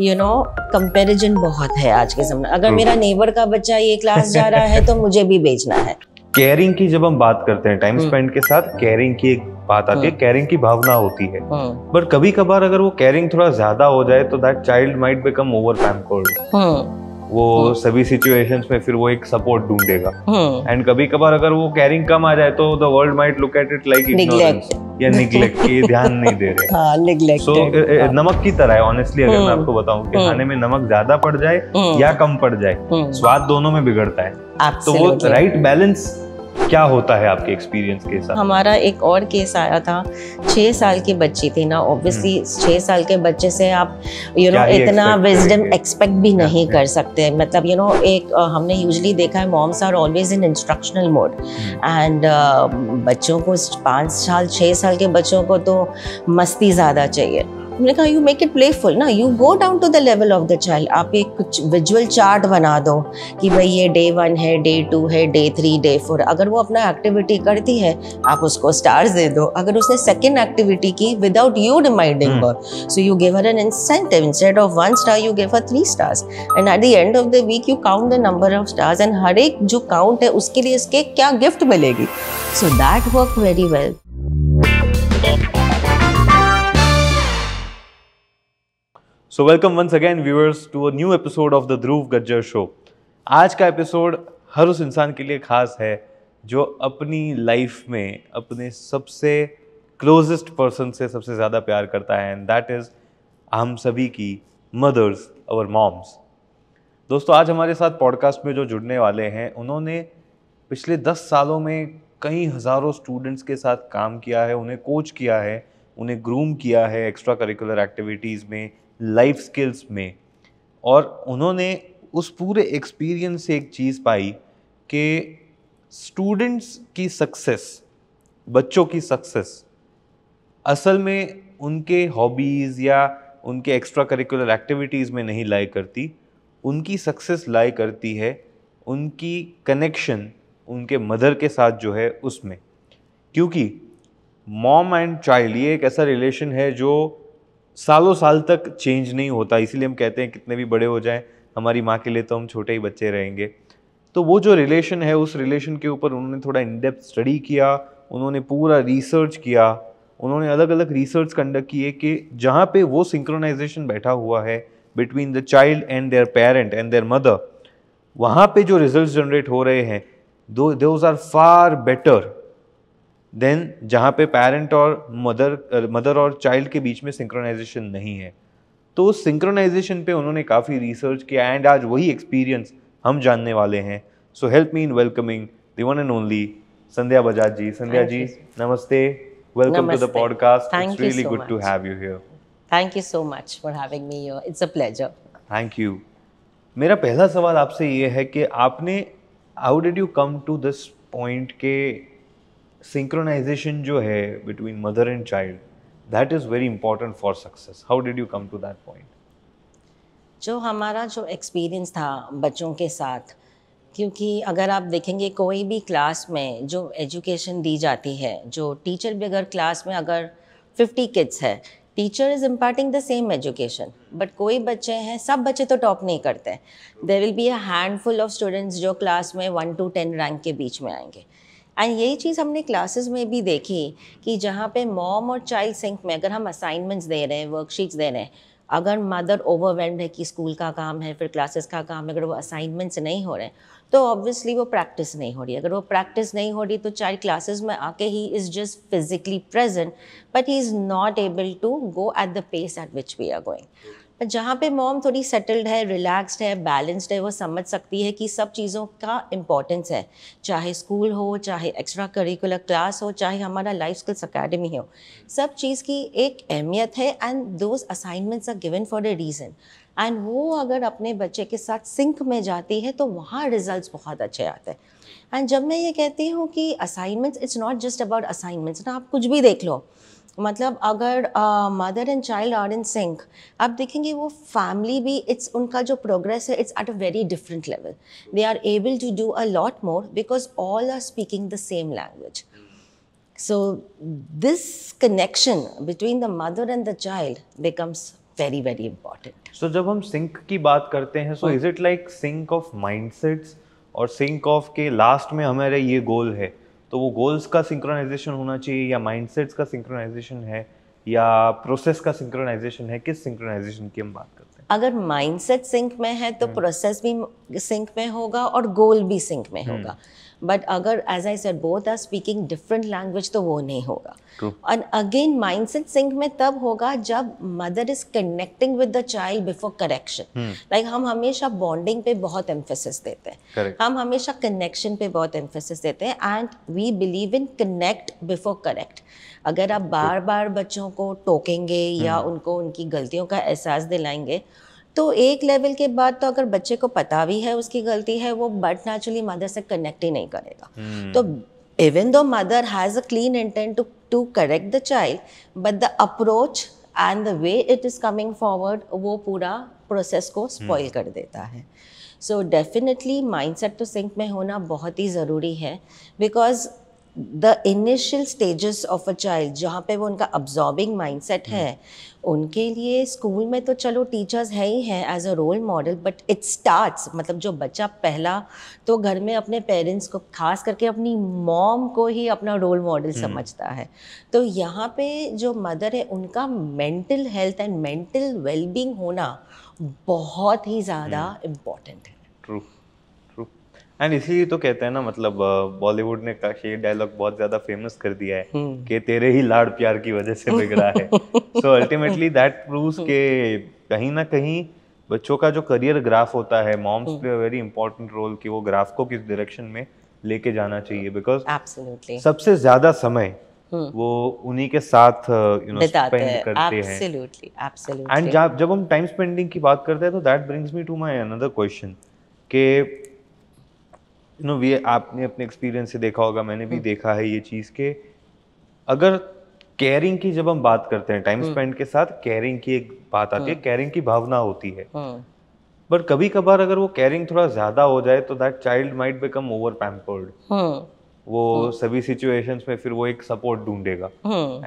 You know comparison बहुत है आज के समय अगर मेरा नेबर का बच्चा ये क्लास जा रहा है तो मुझे भी भेजना है केयरिंग की जब हम बात करते हैं टाइम हम्म। स्पेंड के साथ केयरिंग की एक बात आती है केयरिंग हम्म। की भावना होती है हम्म। पर कभी कभार अगर वो केयरिंग थोड़ा ज्यादा हो जाए तो that child might become over pampered वो हाँ। सभी सिचुएशंस में फिर वो एक सपोर्ट ढूंढेगा एंड हाँ। कभी कभार अगर वो कैरिंग कम आ जाए तो the world might look at it like या निगलेक्ट ये ध्यान नहीं दे रहे सो हाँ, so, नमक की तरह है ऑनेस्टली अगर मैं आपको बताऊं कि खाने में नमक ज्यादा पड़ जाए या कम पड़ जाए स्वाद दोनों में बिगड़ता है तो वो राइट बैलेंस क्या होता है आपके एक्सपीरियंस के साथ हमारा एक और केस आया था छः साल की बच्ची थी ना ऑब्वियसली हम्म। छः साल के बच्चे से आप यू नो इतना विजडम एक्सपेक्ट भी नहीं कर सकते मतलब यू नो एक हमने यूजली देखा है moms are always in instructional mode and बच्चों को पाँच साल छः साल के बच्चों को तो मस्ती ज़्यादा चाहिए मैंने कहा यू मेक इट प्लेफुल ना you go down to the level of the child आप एक कुछ विजुअल चार्ट बना दो कि भाई ये डे वन है डे टू है डे थ्री डे फोर अगर वो अपना एक्टिविटी करती है आप उसको स्टार्स दे दो अगर उसने सेकेंड एक्टिविटी की without you reminding so you gave her an incentive instead of one star you gave her three stars and at the end of the week you count the number of stars and हर एक जो count है उसके लिए इसके क्या gift मिलेगी so that work very well so welcome once again viewers to a new episode of the Dhruv Gajjar show आज का एपिसोड हर उस इंसान के लिए खास है जो अपनी लाइफ में अपने सबसे क्लोजेस्ट पर्सन से सबसे ज़्यादा प्यार करता है एंड दैट इज़ हम सभी की मदर्स और मॉम्स दोस्तों आज हमारे साथ पॉडकास्ट में जो जुड़ने वाले हैं उन्होंने पिछले दस सालों में कई हज़ारों स्टूडेंट्स के साथ काम किया है उन्हें कोच किया है उन्हें ग्रूम किया है एक्स्ट्रा करिकुलर एक्टिविटीज़ में लाइफ स्किल्स में और उन्होंने उस पूरे एक्सपीरियंस से एक चीज़ पाई कि स्टूडेंट्स की सक्सेस बच्चों की सक्सेस असल में उनके हॉबीज़ या उनके एक्स्ट्रा करिकुलर एक्टिविटीज़ में नहीं लाई करती उनकी सक्सेस लाई करती है उनकी कनेक्शन उनके मदर के साथ जो है उसमें क्योंकि मॉम एंड चाइल्ड ये एक ऐसा रिलेशन है जो सालों साल तक चेंज नहीं होता इसीलिए हम कहते हैं कितने भी बड़े हो जाएं हमारी माँ के लिए तो हम छोटे ही बच्चे रहेंगे तो वो जो रिलेशन है उस रिलेशन के ऊपर उन्होंने थोड़ा इनडेप्थ स्टडी किया उन्होंने पूरा रिसर्च किया उन्होंने अलग अलग रिसर्च कंडक्ट किए कि जहाँ पे वो सिंक्रोनाइजेशन बैठा हुआ है between the child and their parent and their mother वहाँ पे जो रिजल्ट जनरेट हो रहे हैं दो those are far better than जहाँ पे पेरेंट और मदर मदर और चाइल्ड के बीच में सिंक्रोनाइजेशन नहीं है तो सिंक्रोनाइजेशन पे उन्होंने काफ़ी रिसर्च किया एंड आज वही एक्सपीरियंस हम जानने वाले हैं so help me in welcoming the one and only Sandhya Bajaj ji Sandhya ji नमस्ते welcome to the podcast it's really good to have you here thank you so much for having me here it's a pleasure thank you मेरा पहला सवाल आपसे ये है कि आपने how did you come to this point के synchronization जो है between mother and child that is very important for success how did you come to that point जो हमारा जो एक्सपीरियंस था बच्चों के साथ क्योंकि अगर आप देखेंगे कोई भी क्लास में जो एजुकेशन दी जाती है जो टीचर भी अगर क्लास में अगर 50 किड्स है teacher is imparting the same education but कोई बच्चे हैं सब बच्चे तो टॉप नहीं करते there will be a handful of students जो क्लास में वन टू टेन रैंक के बीच में आएंगे एंड यही चीज़ हमने क्लासेस में भी देखी कि जहाँ पे मॉम और चाइल्ड सिंक में अगर हम असाइनमेंट्स दे रहे हैं वर्कशीट्स दे रहे हैं अगर मदर ओवरवेल्ड है कि स्कूल का काम है फिर क्लासेस का काम है अगर वो असाइनमेंट्स नहीं हो रहे हैं तो ऑब्वियसली वो प्रैक्टिस नहीं हो रही अगर वो प्रैक्टिस नहीं हो रही तो चाइल्ड क्लासेस में आके he is just physically present but he is not able to go at the pace at which we are going जहाँ पे मॉम थोड़ी सेटल्ड है रिलैक्स्ड है बैलेंस्ड है वो समझ सकती है कि सब चीज़ों का इम्पोर्टेंस है चाहे स्कूल हो चाहे एक्स्ट्रा करिकुलर क्लास हो चाहे हमारा लाइफ स्किल्स अकेडमी हो सब चीज़ की एक अहमियत है and those assignments are given for a reason and वो अगर अपने बच्चे के साथ सिंक में जाती है तो वहाँ रिजल्ट बहुत अच्छे आते हैं एंड जब मैं ये कहती हूँ कि assignments it's not just about assignments ना आप कुछ भी देख लो मतलब अगर mother and child are in sync आप देखेंगे वो फैमिली भी इट्स उनका जो प्रोग्रेस है it's at a very different level they are able to do a lot more because all are speaking the same language so this connection between the mother and the child becomes very very important so जब हम sync की बात करते हैं so is it like sync of mind और sync of के last में हमारे ये गोल है तो वो गोल्स का सिंक्रोनाइजेशन होना चाहिए या माइंडसेट्स का सिंक्रोनाइजेशन है या प्रोसेस का सिंक्रोनाइजेशन है किस सिंक्रोनाइजेशन की हम बात करते हैं अगर माइंडसेट सिंक में है तो प्रोसेस हम्म। भी सिंक में होगा और गोल भी सिंक में हम्म। होगा बट अगर as I said both are speaking different language तो वो नहीं होगा एंड अगेन माइंडसेट सिंह में तब होगा जब mother is connecting with the child before correction like हम हमेशा बॉन्डिंग पे बहुत एम्फेसिस देते हैं हम हमेशा कनेक्शन पे बहुत एम्फेसिस देते हैं and we believe in connect before correct अगर आप बार बार बच्चों को टोकेंगे या hmm. उनको उनकी गलतियों का एहसास दिलाएंगे तो एक लेवल के बाद तो अगर बच्चे को पता भी है उसकी गलती है वो बट नेचुरली मदर से कनेक्ट ही नहीं करेगा हम्म। तो even though mother has a clean intent to to correct the child but the approach and the way it is coming forward वो पूरा प्रोसेस को स्पॉइल हम्म। कर देता है सो डेफिनेटली माइंड सेट तो सिंक में होना बहुत ही ज़रूरी है because the initial stages of a child जहाँ पे वो उनका अब्जॉर्बिंग माइंडसेट है उनके लिए स्कूल में तो चलो टीचर्स है ही हैं as a role model but it starts मतलब जो बच्चा पहला तो घर में अपने पेरेंट्स को खास करके अपनी मॉम को ही अपना रोल मॉडल हम्म। समझता है तो यहाँ पे जो मदर है उनका mental health and mental wellbeing होना बहुत ही ज़्यादा इम्पॉर्टेंट हम्म। है ट्रू एंड इसीलिए तो कहते हैं ना मतलब बॉलीवुड ने काफी डायलॉग बहुत ज्यादा फेमस कर दिया है हम्म। कि तेरे ही लाड़ प्यार की वजह से बिगड़ा है सो अल्टीमेटली दैट प्रूव्स के कहीं ना कहीं बच्चों का जो करियर ग्राफ होता है moms play very important role कि वो ग्राफ को किस डायरेक्शन में लेके जाना चाहिए बिकॉज सबसे ज्यादा समय हम्म। वो उन्हीं के साथ यू नो स्पेंड करते हैं एंड जब हम टाइम स्पेंडिंग की बात करते हैं तो that brings me to my another question के यू नो ये आपने अपने एक्सपीरियंस से देखा होगा मैंने भी हम्म। देखा है ये चीज़ के अगर केयरिंग की जब हम बात करते हैं टाइम हम्म। स्पेंड के साथ केयरिंग की एक बात आती है केयरिंग हम्म। की भावना होती है बट कभी कभार अगर वो केयरिंग थोड़ा ज्यादा हो जाए तो that child might become over pampered वो सभी सिचुएशंस में फिर वो एक सपोर्ट ढूंढेगा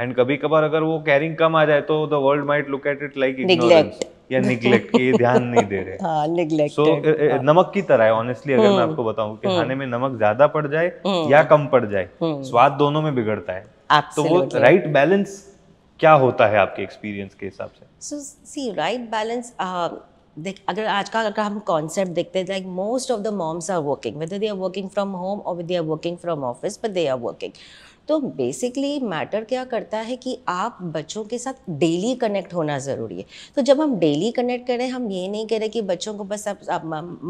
एंड कभी कभार अगर वो केयरिंग कम आ जाए तो the world might look at it like ignorance या निग्लेक्ट ये ध्यान नहीं दे रहे हाँ निग्लेक्ट सो so, हाँ. नमक की तरह है ऑनेस्टली अगर मैं हम्म। आपको बताऊं कि हम्म। खाने में नमक ज्यादा पड़ जाए हम्म। या कम पड़ जाए स्वाद दोनों में बिगड़ता है तो वो राइट बैलेंस क्या होता है आपके एक्सपीरियंस के हिसाब से सो सी राइट बैलेंस देख अगर आज का अगर हम कॉन्सेप्ट देखते हैं like most of the moms are working whether they are working from home और they are working from office but they are working तो बेसिकली मैटर क्या करता है कि आप बच्चों के साथ डेली कनेक्ट होना ज़रूरी है तो जब हम डेली कनेक्ट करें हम ये नहीं कह रहे कि बच्चों को बस आप, आप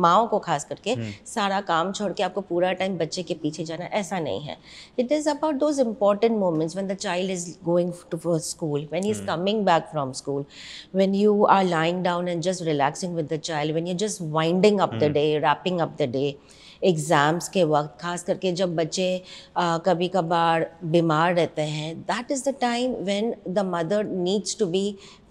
माओ को खास करके हम्म। सारा काम छोड़ के आपको पूरा टाइम बच्चे के पीछे जाना ऐसा नहीं है it is about those important moments when the child is going to school when is coming back from school when you are lying down and just relaxing with the child when you just winding up the day wrapping up the day exams के वक्त खास करके जब बच्चे आ, कभी कभार बीमार रहते हैं that is the time when the mother needs to be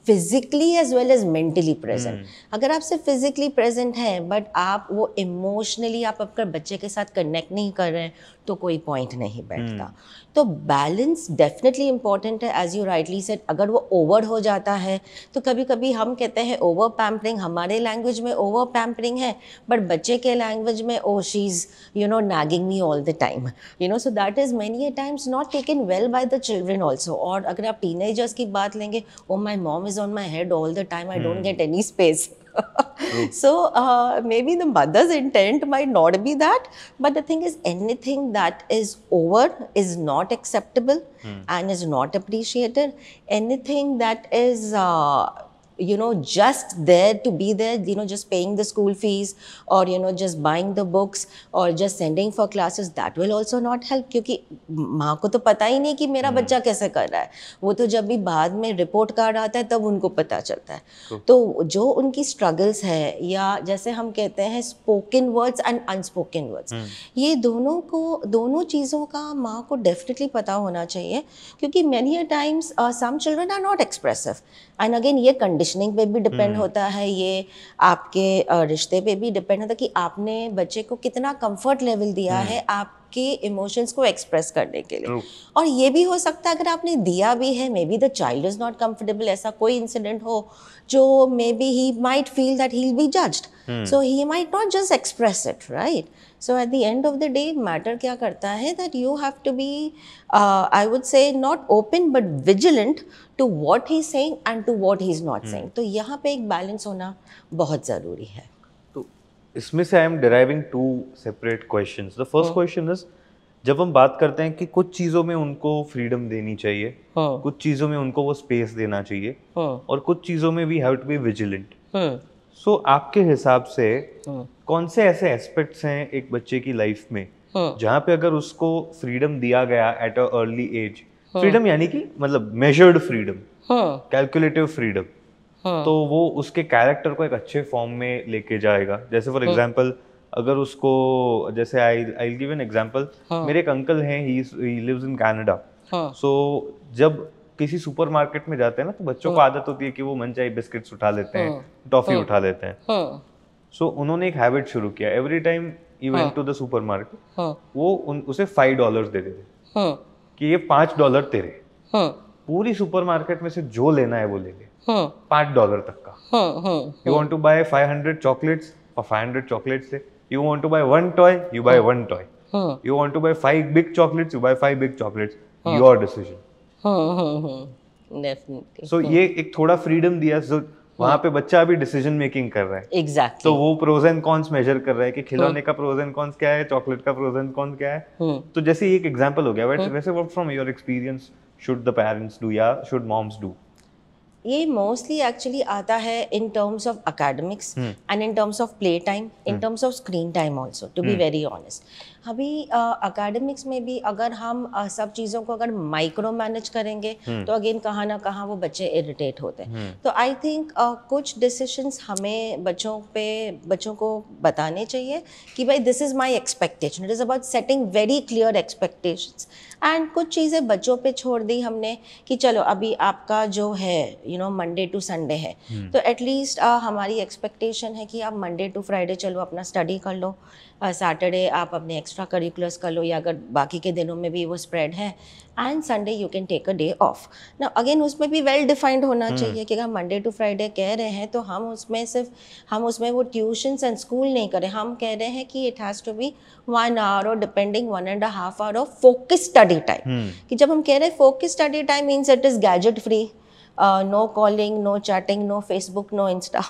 physically as well as mentally present अगर आप सिर्फ फिजिकली प्रेजेंट हैं बट आप वो इमोशनली आप अपने बच्चे के साथ कनेक्ट नहीं कर रहे हैं तो कोई पॉइंट नहीं बैठता hmm. तो बैलेंस डेफिनेटली इम्पॉर्टेंट है एज यू राइटली सेट अगर वो ओवर हो जाता है तो कभी कभी हम कहते हैं ओवर पैम्परिंग हमारे लैंग्वेज में ओवर पैम्परिंग है बट बच्चे के लैंग्वेज में oh she is you know nagging me all the time you know so that is many times not taken well by the children also और अगर आप teenagers की बात लेंगे oh my mom is on my head all the time I don't get any space so uh, maybe the mother's intent might not be that, but the thing is, anything that is over is not acceptable mm. and is not appreciated. Anything that is uh, you know just there to be there you know just paying the school fees or you know just buying the books or just sending for classes that will also not help क्योंकि माँ को तो पता ही नहीं कि मेरा hmm. बच्चा कैसे कर रहा है वो तो जब भी बाद में रिपोर्ट कार्ड आता है तब उनको पता चलता है cool. Hmm. तो जो उनकी स्ट्रगल्स है या जैसे हम कहते हैं spoken words and unspoken words ये दोनों को दोनों चीज़ों का माँ को डेफिनेटली पता होना चाहिए क्योंकि many times some children are not expressive and again ये कंडीशन कंडीशनिंग पे भी डिपेंड हम्म। होता है ये आपके रिश्ते पे भी डिपेंड होता है कि आपने बच्चे को कितना कंफर्ट लेवल दिया हम्म। है आप आपके इमोशंस को एक्सप्रेस करने के लिए oh. और ये भी हो सकता है अगर आपने दिया भी है maybe the child is not comfortable ऐसा कोई इंसिडेंट हो जो maybe he might feel that he be judged so he might not just express it right so at the end of the day matter क्या करता है that you have to be I would say not open but vigilant to what he saying and to what he is not saying तो यहाँ पे एक balance होना बहुत ज़रूरी है तो इसमें से I am deriving two separate question the first question is जब हम बात करते हैं कि कुछ चीज़ों में उनको फ्रीडम देनी चाहिए हाँ. कुछ चीज़ों में उनको वो स्पेस देना चाहिए हाँ. और कुछ चीज़ों में we have to be vigilant so आपके हिसाब से हाँ. कौन से ऐसे एस्पेक्ट्स हैं एक बच्चे की लाइफ में हाँ. जहाँ पे अगर उसको फ्रीडम दिया गया at a early age freedom हाँ। यानी कि मतलब मेजर्ड फ्रीडम कैलकुलेटिव फ्रीडम तो वो उसके कैरेक्टर को एक अच्छे फॉर्म में लेके जाएगा जैसे फॉर एग्जाम्पल हाँ। अगर उसको जैसे I I give an example मेरे एक अंकल हैं he lives in Canada so जब किसी सुपरमार्केट में जाते हैं ना तो बच्चों को हाँ। आदत होती है कि वो मनचाही बिस्किट्स उठा लेते हैं टॉफी उठा लेते हैं सो so, उन्होंने एक हैबिट शुरू किया every time he went to the supermarket वो उन, उसे फाइव डॉलर देते हाँ. कि ये पांच डॉलर तेरे हाँ. पूरी सुपरमार्केट में से जो लेना है वो ले ले हाँ। पांच डॉलर तक का you want to buy five hundred chocolates और फाइव हंड्रेड चॉकलेट से you want to buy one toy you buy one toy you want to buy five big chocolates you buy five big chocolates your decision so ये एक थोड़ा freedom दिया सो वहाँ पे बच्चा अभी डिसीजन मेकिंग कर रहा है एग्जैक्ट exactly. तो वो प्रोज एंड कॉन्स मेजर कर रहा है कि खिलौने hmm. का प्रोज एंड कॉन्स क्या है चॉकलेट का प्रोज एंड कॉन्स क्या है hmm. तो जैसे एक एग्जाम्पल हो गया बट वैसे what from your experience should the parents do या शुड मॉम्स डू ये मोस्टली एक्चुअली आता है in terms of academics and in terms of play time in terms of screen time also to be very honest अभी academics में भी अगर हम uh, सब चीज़ों को अगर माइक्रो मैनेज करेंगे hmm. तो अगेन कहाँ ना कहाँ वो बच्चे इरिटेट होते हैं hmm. तो आई थिंक uh, कुछ डिसीशंस हमें बच्चों पे बच्चों को बताने चाहिए कि भाई this is my expectation it is about setting very clear expectations and कुछ चीज़ें बच्चों पे छोड़ दी हमने कि चलो अभी आपका जो है you know Monday to Sunday है हम्म। तो एटलीस्ट हमारी एक्सपेक्टेशन है कि आप मंडे टू फ्राइडे चलो अपना स्टडी कर लो सैटरडे uh, आप अपने एक्स्ट्रा करिकुलर्स कर लो या अगर बाकी के दिनों में भी वो स्प्रेड है and Sunday you can take a day off ना अगेन उसमें भी वेल well डिफाइंड होना hmm. चाहिए कि अगर मंडे टू फ्राइडे कह रहे हैं तो हम उसमें सिर्फ हम उसमें वो ट्यूशन एंड स्कूल नहीं करें हम कह रहे हैं कि it has to be one hour और depending one and half hour of focus study study time hmm. कि जब हम कह रहे हैं focus study time means it is gadget free no calling no chatting no Facebook no Insta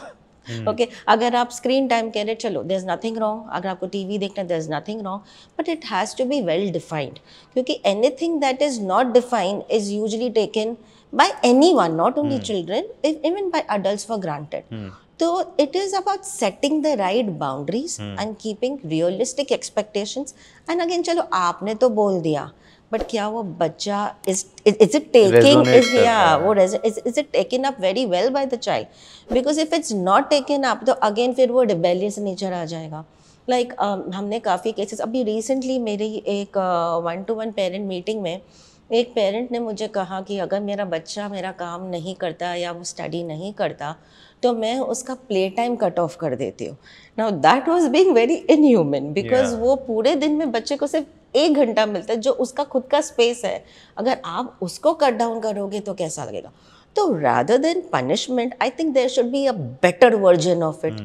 okay अगर आप screen time कह रहे चलो देर इज़ नथिंग रॉन्ग अगर आपको टी वी देखना there is nothing wrong but it has to be well defined क्योंकि anything that is not defined is usually taken by anyone not only children even by adult for granted तो it is about setting the right boundaries and keeping realistic realistic and again चलो आपने तो बोल दिया but क्या वो बच्चा is it taking is या वो is it taken up very well by the child because if it's not taken up तो अगेन फिर वो रिबेलियस नेचर आ जाएगा लाइक like, um, हमने काफ़ी केसेस अभी रिसेंटली मेरी एक one to one parent meeting में एक पेरेंट ने मुझे कहा कि अगर मेरा बच्चा मेरा काम नहीं करता या वो स्टडी नहीं करता तो मैं उसका प्ले टाइम कट ऑफ कर देती हूँ now that was being very inhuman because वो पूरे दिन में बच्चे को सिर्फ एक घंटा मिलता है जो उसका खुद का स्पेस है अगर आप उसको कट डाउन करोगे तो कैसा लगेगा तो rather than punishment I think there should be a better version of it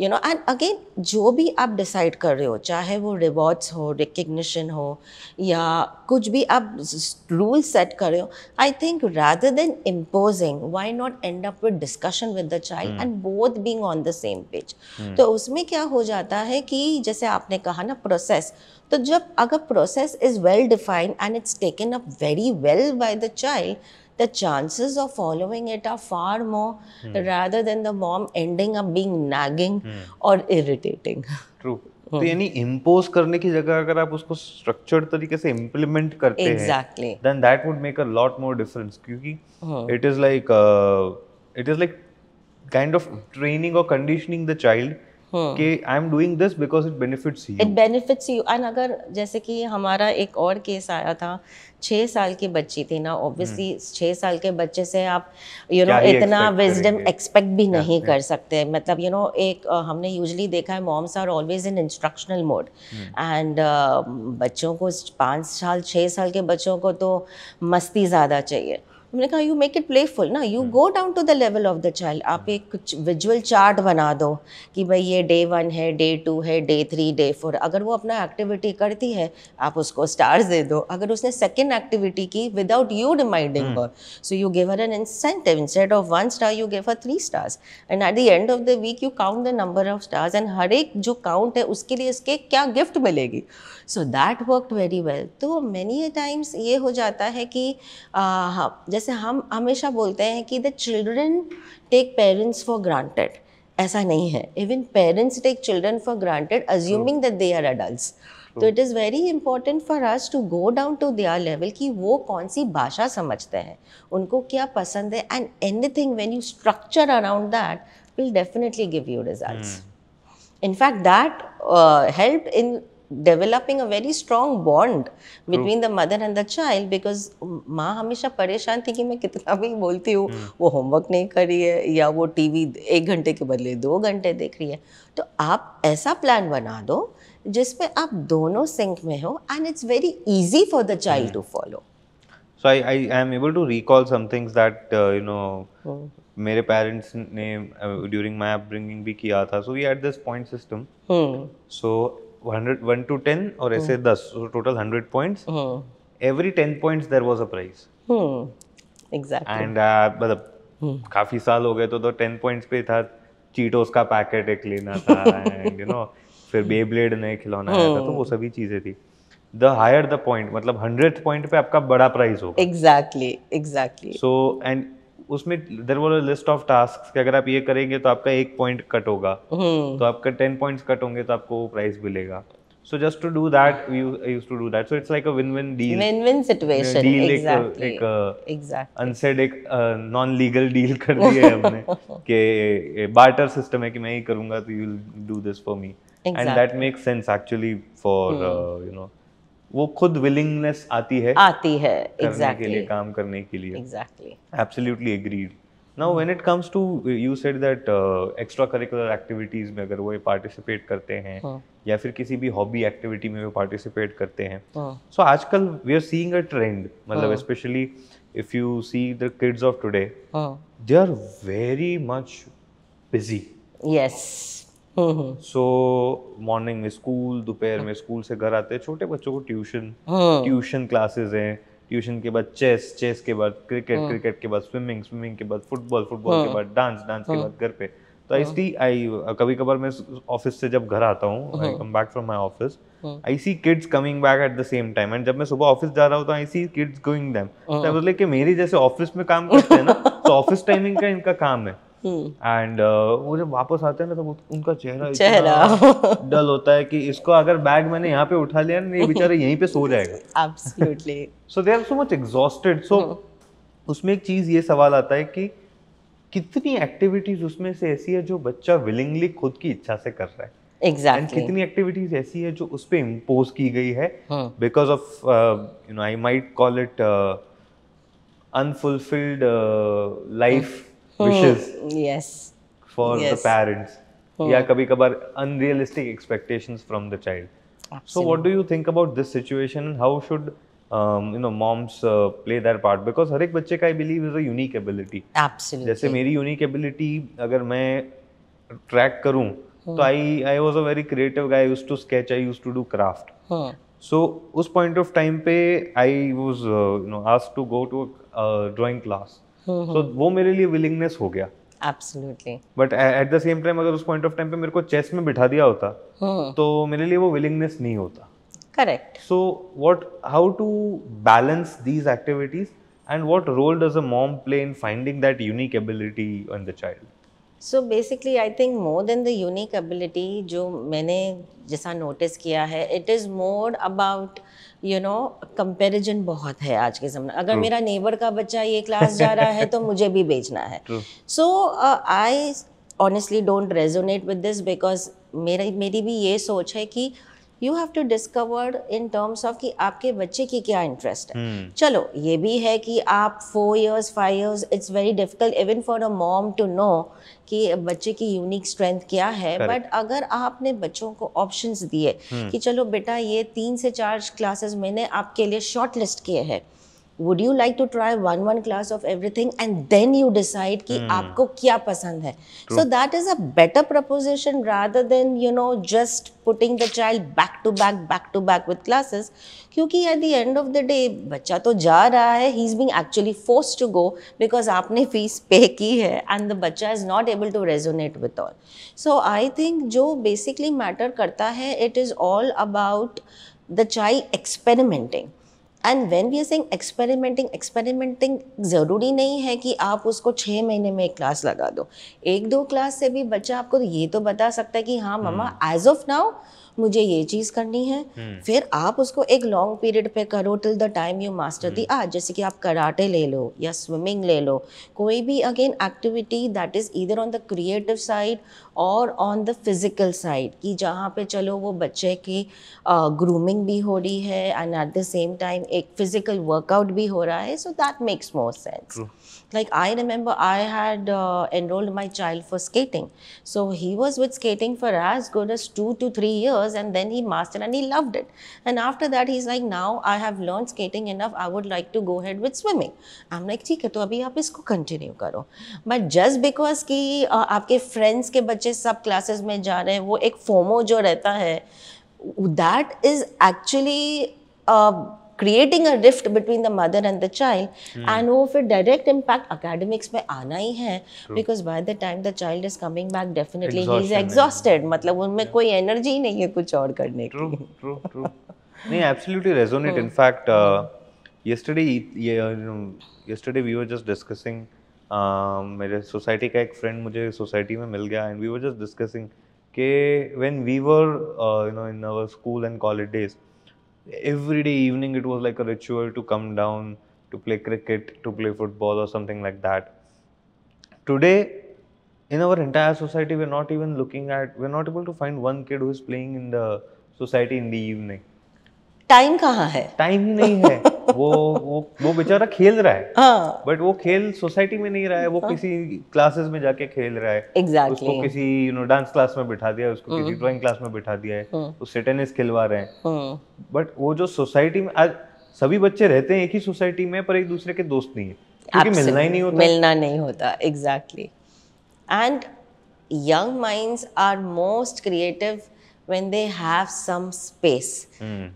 you know and again जो भी आप डिसाइड कर रहे हो चाहे वो रिवॉर्ड्स हो रिकग्निशन हो या कुछ भी आप रूल सेट कर रहे हो I think rather than imposing why not end up with discussion with the child and both being on the same page तो उसमें क्या हो जाता है कि जैसे आपने कहा ना प्रोसेस तो जब अगर process is well defined and it's taken up very well by the child the chances of following it are far more hmm. rather than the mom ending up being nagging hmm. or irritating. True. तो यानी impose करने की जगह अगर आप उसको structured तरीके से इम्प्लीमेंट करते exactly. हैं then that would make a lot more difference क्योंकि it is like it is like kind of training और कंडीशनिंग द चाइल्ड हाँ। कि I am doing this because it benefits you it benefits you and अगर जैसे कि हमारा एक और केस आया था छः साल की बच्ची थी ना ऑब्वियसली हम्म। छः साल के बच्चे से आप यू नो इतना विजडम एक्सपेक्ट भी नहीं कर सकते मतलब यू you नो know, एक हमने यूजली देखा है moms are always in instructional mode and बच्चों को पाँच साल छः साल के बच्चों को तो मस्ती ज़्यादा चाहिए मैंने कहा यू मेक इट प्लेफुल ना you go down to the level of the child आप एक कुछ विजुअल चार्ट बना दो कि भाई ये डे वन है डे टू है डे थ्री डे फोर अगर वो अपना एक्टिविटी करती है आप उसको स्टार्स दे दो अगर उसने सेकेंड एक्टिविटी की without you reminding her so you give her an incentive instead of one star you gave her three stars and at the end of the week you count the number of stars and हर एक जो count है उसके लिए इसके क्या gift मिलेगी so that work very well तो many times ये हो जाता है कि uh, जैसे हम हमेशा बोलते हैं कि the children take parents for granted ऐसा नहीं है even parents take children for granted assuming that they are adult तो it is very important for us to go down to their level कि वो कौन सी भाषा समझते हैं उनको क्या पसंद है and anything when you structure around that will definitely give you result in fact that help in developing a very strong bond between the mother and the child because माँ हमेशा परेशान थी कि मैं कितना भी बोलती हूँ hmm. वो होमवर्क नहीं कर रही है या वो टीवी एक घंटे के बदले दो घंटे देख रही है तो आप ऐसा प्लान बना दो जिसमें आप दोनों सिंक में हो and it's very easy for the child to follow so I I I am able to recall some things that you know मेरे पेरेंट्स ने ड्यूरिंग माई अपब्रिंगिंग भी किया था so we at this point system so one to ten और ऐसे दस total hundred points every ten points there was a prize and मतलब hmm. काफी साल हो गए तो टेन तो पॉइंट पे था चीटोस का पैकेट एक लेना था एंड यू नो फिर बेब्लेड नए खिलौना आया था तो hmm. वो सभी चीजें थी द हायर द पॉइंट मतलब हंड्रेड पॉइंट पे आपका बड़ा प्राइस होगा एग्जैक्टली एग्जैक्टली सो एंड उसमें देर वो लिस्ट ऑफ टास्क कि अगर आप ये करेंगे तो आपका एक पॉइंट कट होगा तो आपका टेन पॉइंट्स कट होंगे तो आपको वो प्राइस मिलेगा So just to do that, we used to do that. So it's like a win-win deal. Win-win situation. Deal exactly. एक, एक, exactly. Unsaid एक non-legal deal कर दिया है हमने कि barter system है कि मैं ही करूँगा तो you'll do this for me. Exactly. And that makes sense actually for hmm. uh, you know. वो खुद विलिंगनेस आती है आती है करने exactly. के लिए काम करने के लिए exactly absolutely agreed now when it comes to you said that extra curricular activities में अगर वो पार्टिसिपेट करते हैं हुँ. या फिर किसी भी हॉबी एक्टिविटी में वो पार्टिसिपेट करते हैं सो हाँ। so, आजकल we are seeing a trend मतलब specially if you see the kids of today they are very much busy yes so morning में स्कूल दोपहर में स्कूल से घर आते हैं छोटे बच्चों को ट्यूशन ट्यूशन क्लासेस हैं ट्यूशन के बाद चेस चेस के बाद क्रिकेट क्रिकेट हाँ। के बाद स्विमिंग स्विमिंग के बाद फुटबॉल फुटबॉल के हाँ। बाद डांस डांस के हाँ। बाद घर पे तो आई सी आई कभी कभार मैं ऑफिस से जब घर आता हूँ I come back from my office I see kids coming back at the same time and जब मैं सुबह ऑफिस जा रहा हूँ तो I see kids going them मतलब कि मेरी जैसे ऑफिस में काम करते हैं ना तो ऑफिस टाइमिंग का इनका काम है एंड हम्म। uh, वो जब वापस आते हैं ना तो उनका चेहरा चेहरा डल होता है कि इसको अगर बैग मैंने यहाँ पे उठा लिया ना ये बेचारा यहीं पे सो जाएगा so they are so much exhausted so उसमें एक चीज ये सवाल आता है कि कितनी एक्टिविटीज उसमें से ऐसी है जो बच्चा विलिंगली खुद की इच्छा से कर रहा है exactly. कितनी एक्टिविटीज ऐसी है जो उस पर इम्पोज की गई है because of you know I might call it unfulfilled life wishes yes for the parents या कभी कभार unrealistic expectations from the child so what do you think about this situation how should you know moms play that part because हर एक बच्चे का I believe is a unique ability जैसे मेरी unique ability अगर मैं ट्रैक करूं तो I I was a very creative guy used to sketch I used to do craft so उस पॉइंट ऑफ टाइम पे I was you know asked to go to drawing class so वो मेरे लिए willingness हो गया but at the same time अगर उस point of time पे मेरे को चेस में बिठा दिया होता हम्म। तो मेरे लिए वो विलिंगनेस नहीं होता correct so what how to balance these activities and what role does a mom play in finding that unique ability on the child so basically I think more than the unique ability जो मैंने जैसा notice किया है it is more about you know comparison बहुत है आज के ज़माने अगर True. मेरा नेबर का बच्चा ये क्लास जा रहा है तो मुझे भी भेजना है so I honestly don't resonate with this because मेरी मेरी भी ये सोच है कि you have to discover in terms of कि आपके बच्चे की क्या इंटरेस्ट है hmm. चलो ये भी है कि आप four years five years it's very difficult even for a mom to know कि बच्चे की यूनिक स्ट्रेंथ क्या है बट अगर आपने बच्चों को ऑप्शंस दिए hmm. कि चलो बेटा ये तीन से चार क्लासेस मैंने आपके लिए शॉर्ट लिस्ट किए हैं would you like to try one one class of everything and then you decide कि hmm. आपको क्या पसंद है so that is a better proposition rather than you know just putting the child back to back back to back with classes क्योंकि at the end of the day बच्चा तो जा रहा है ही is being actually force to go because आपने fees pay की है एंड द बच्चा is not able to resonate with all so I think जो बेसिकली मैटर करता है it is all about the child experimenting and when we are saying experimenting experimenting ज़रूरी नहीं है कि आप उसको छः महीने में एक क्लास लगा दो एक दो क्लास से भी बच्चा आपको ये तो बता सकता है कि हाँ मम्मा एज ऑफ नाउ मुझे ये चीज़ करनी है हम्म। फिर आप उसको एक लॉन्ग पीरियड पे करो till the time you master the art जैसे कि आप कराटे ले लो या स्विमिंग ले लो कोई भी अगेन एक्टिविटी दैट इज़ इधर ऑन द क्रिएटिव साइड और ऑन द फिज़िकल साइड कि जहाँ पे चलो वो बच्चे की ग्रूमिंग भी हो रही है and at the same time एक फिज़िकल वर्कआउट भी हो रहा है so that makes more sense Like I remember I had uh, enrolled my child for skating. So he was with skating for as good as two to three years and then he mastered and he loved it. And after that he's like, now I have learned skating enough. I would like to go ahead with swimming. I'm like, ठीक है तो अभी आप इसको continue करो but just because कि uh, आपके friends के बच्चे सब classes में जा रहे वो एक फोमो जो रहता है that is actually. Uh, creating a rift between the mother and the child and वो फिर डायरेक्ट इम्पैक्ट अकेडमिक्स में आना ही है because by the time the child is coming back definitely ही इज एग्जॉस्टेड मतलब उनमें कोई एनर्जी नहीं है कुछ और करने की नहीं एब्सोल्युटली रेजोनेट इनफैक्ट यस्टरडे ये yesterday we were just discussing um, मेरे सोसाइटी का एक फ्रेंड मुझे सोसाइटी में मिल गया and we were just discussing के when we were you know in our school and college days every day evening it was like a ritual to come down to play cricket, to play football, or something like that. Today, in our entire society, we're not even looking at, we're not able to find one kid who's playing in the society in the evening. Time? कहाँ time? Time ही नहीं वो वो वो बेचारा खेल रहा है बट हाँ। वो खेल सोसाइटी में नहीं रहा है वो हाँ। किसी क्लासेस में जाके खेल रहा है exactly. उसको किसी यू नो डांस क्लास में बिठा दिया है उसको हम्म। किसी ड्राइंग क्लास में बिठा दिया है हम्म। उससे टेनिस खिलवा रहे हैं बट हम्म। वो जो सोसाइटी में आज सभी बच्चे रहते हैं एक ही सोसाइटी में पर एक दूसरे के दोस्त नहीं है क्योंकि मिलना ही नहीं होता मिलना नहीं होता exactly and young minds are most creative when they have some space hmm.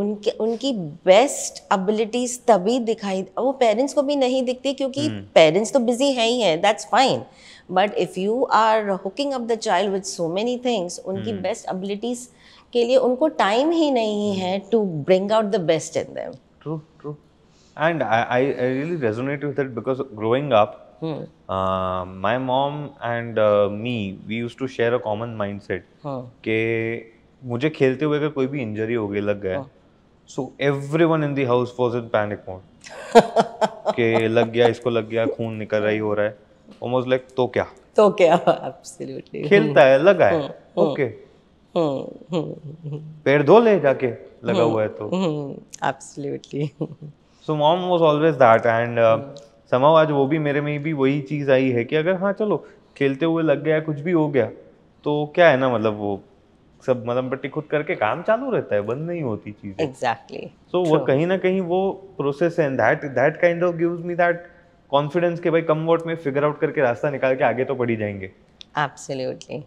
उनके उनकी बेस्ट अबिलिटीज तभी दिखाई वो पेरेंट्स को भी नहीं दिखती क्योंकि पेरेंट्स hmm. तो बिजी हैं ही हैं that's fine but if you are hooking up the child with so many things उनकी बेस्ट hmm. एबिलिटीज के लिए उनको टाइम ही नहीं है to bring out the best in them true true and I I really resonate with because growing up Hmm. Mom and me we use to share a common share a common hmm. मुझे खेलते हुए अगर कोई भी injury हो गई लग गया so everyone in the house was in panic mode के लग गया इसको लग गया खून निकल रहा ही हो रहा है ऑलमोस्ट लाइक like, तो क्या तो क्या एब्सोल्युटली खेलता है लगा है ओके hmm. hmm. पैर धो ले जाके लगा हुआ है तो absolutely so mom was always that and समाओ आज वो भी मेरे में भी वही चीज़ आई है कि अगर हाँ चलो खेलते हुए लग गया कुछ भी हो गया तो क्या है ना मतलब वो सब मतलब बट्टी खुद करके काम चालू रहता है बंद नहीं होती चीज एग्जैक्टली सो वो कहीं ना कहीं वो प्रोसेस है that that kind of gives me that confidence के भाई come what may figure out करके रास्ता निकाल के आगे तो बढ़ी जाएंगे absolutely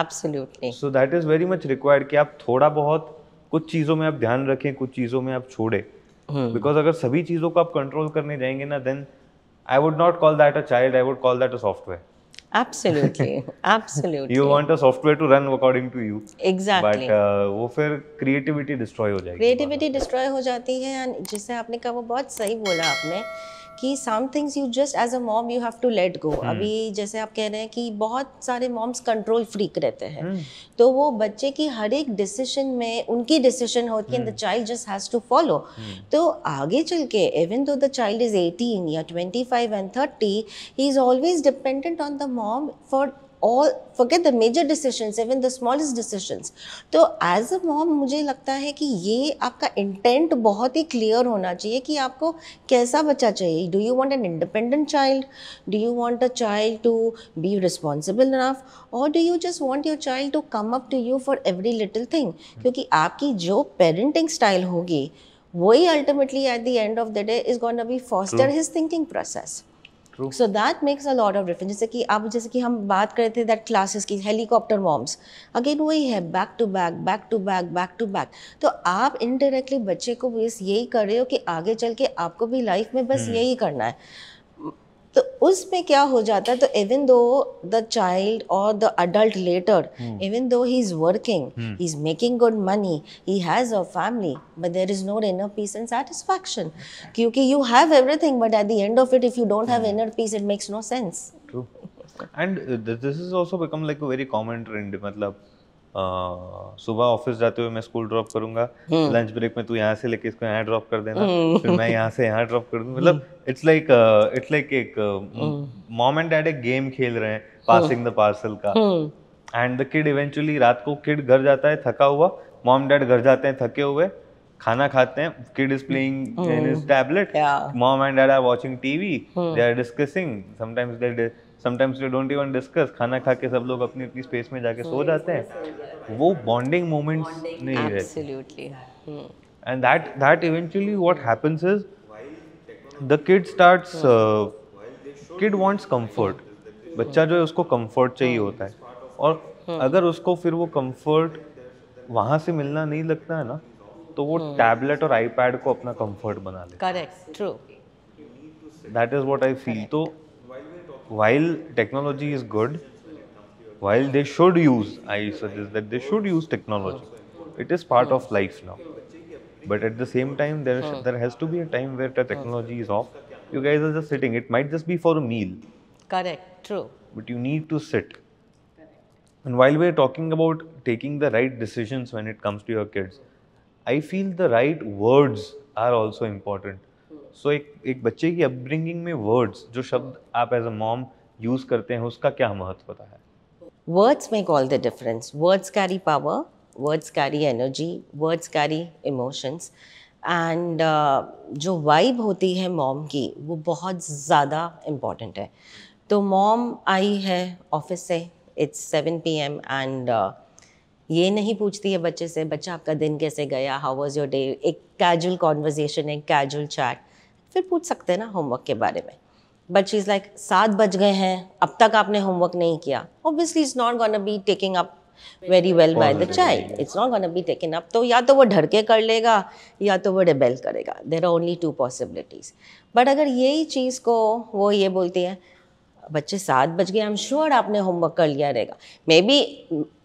absolutely so that is very much required कि आप थोड़ा बहुत कुछ चीज़ों में आप ध्यान रखें कुछ चीज़ों में आप छोड़े बिकॉज hmm. अगर सभी चीज़ों को आप कंट्रोल करने जाएंगे ना then I would not call that a child, I would call that a software. Absolutely, absolutely. You want a software to run according to you. Exactly. But uh, वो creativity destroy हो Creativity destroy हो जाती है and जिसे आपने कहा वो बहुत सही बोला आपने कि some things you just as a mom you have to let go अभी जैसे आप कह रहे हैं कि बहुत सारे मॉम्स कंट्रोल फ्रीक रहते हैं hmm. तो वो बच्चे की हर एक डिसीजन में उनकी डिसीजन होती है the child just has to follow तो आगे चल के even though the child is eighteen या twenty five and thirty he is always dependent on the mom for all forget the major decision even the smallest decisions तो as a mom मुझे लगता है कि ये आपका इंटेंट बहुत ही clear होना चाहिए कि आपको कैसा बच्चा चाहिए do you want an independent child do you want a child to be responsible enough और do you just want your child to come up to you for every little thing क्योंकि आपकी जो पेरेंटिंग स्टाइल होगी वही ultimately at the end of the day is gonna be foster his thinking process so that makes a lot of difference जैसे कि आप जैसे कि हम बात कर रहे थे दैट क्लासेस की हेलीकॉप्टर मॉम्स अगेन वही है back to back back to back back to back तो आप इनडायरेक्टली बच्चे को बस यही कर रहे हो कि आगे चल के आपको भी लाइफ में बस हम्म। यही करना है तो उसमें क्या हो जाता है तो इवन दो द चाइल्ड और the adult later even though he is working he is making good money he has a family but there is no inner peace and satisfaction क्योंकि you have everything but at the end of it if you don't have inner peace it makes no sense true and this is also become like a very common trend मतलब सुबह office जाते हुए मैं school drop करूंगा lunch hmm. Break में तू यहाँ से लेके इसको यहाँ ड्रॉप कर देना हम्म। फिर मैं यहाँ से यहाँ ड्रॉप कर दूँ मतलब इट्स लाइक इट्स लाइक एक मॉम एंड डैड एक गेम खेल रहे हैं पासिंग द पार्सल का एंड द किड इवेंचुअली रात को किड घर जाता है थका हुआ मॉम डैड घर जाते हैं थके हुए खाना खाते हैं kid is playing in his tablet mom and dad are watching TV they are discussing sometimes they sometimes they don't even discuss खाना खा के सब लोग अपनी अपनी स्पेस में जाके सो हम्म। जाते हैं वो बॉन्डिंग मोमेंट्स नहीं absolutely and that that eventually what happens is the kid starts kid wants comfort बच्चा हाँ। जो है उसको कंफर्ट चाहिए हाँ। होता है और हाँ। अगर उसको फिर वो कंफर्ट वहां से मिलना नहीं लगता है ना तो वो टैबलेट और आईपैड को अपना कंफर्ट बना ले correct true that is what I feel तो while technology is good while they should use, I suggest that they should use technology. It is part of life now. But at the same time, there, there has to be a time where the technology is off. You guys are just sitting. It might just be for a meal. Correct, true. But you need to sit. And while we're talking about taking the right decisions when it comes to your kids, I feel the right words are also important. so, एक एक बच्चे की upbringing में words जो शब्द आप as a mom use करते हैं उसका क्या महत्व होता है Words make all the difference. Words carry power, words carry energy, words carry emotions. And uh, जो वाइब होती है मॉम की वो बहुत ज़्यादा इम्पॉर्टेंट है तो मॉम आई है ऑफिस से it's seven P M and ये नहीं पूछती है बच्चे से बच्चा आपका दिन कैसे गया हाउ वॉज़ योर डे एक कैजुअल कॉन्वर्जेसन एक कैजुअल चैट फिर पूछ सकते हैं ना होमवर्क के बारे में बट शी इज़ लाइक सात बज गए हैं अब तक आपने होमवर्क नहीं किया obviously is not gonna be taking up very well by the child it's not gonna be taking up तो या तो वो ढर के कर लेगा या तो वो डिबेल करेगा there are only two possibilities but अगर यही चीज़ को वो ये बोलती है बच्चे सात बज गए आई एम श्योर आपने होमवर्क कर लिया रहेगा मे बी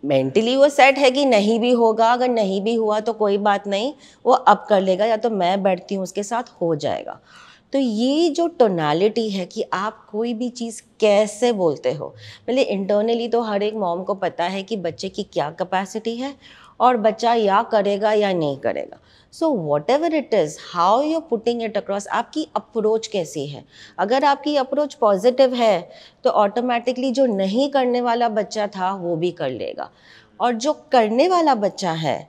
मेंटली वो सेट है कि नहीं भी होगा अगर नहीं भी हुआ तो कोई बात नहीं वो अब कर लेगा या तो मैं बैठती हूँ उसके साथ हो जाएगा तो ये जो टोनालिटी है कि आप कोई भी चीज़ कैसे बोलते हो पहले इंटरनली तो हर एक मॉम को पता है कि बच्चे की क्या कैपेसिटी है और बच्चा या करेगा या नहीं करेगा so whatever it is how you putting it across आपकी अप्रोच कैसी है अगर आपकी अप्रोच पॉजिटिव है तो ऑटोमेटिकली जो नहीं करने वाला बच्चा था वो भी कर लेगा और जो करने वाला बच्चा है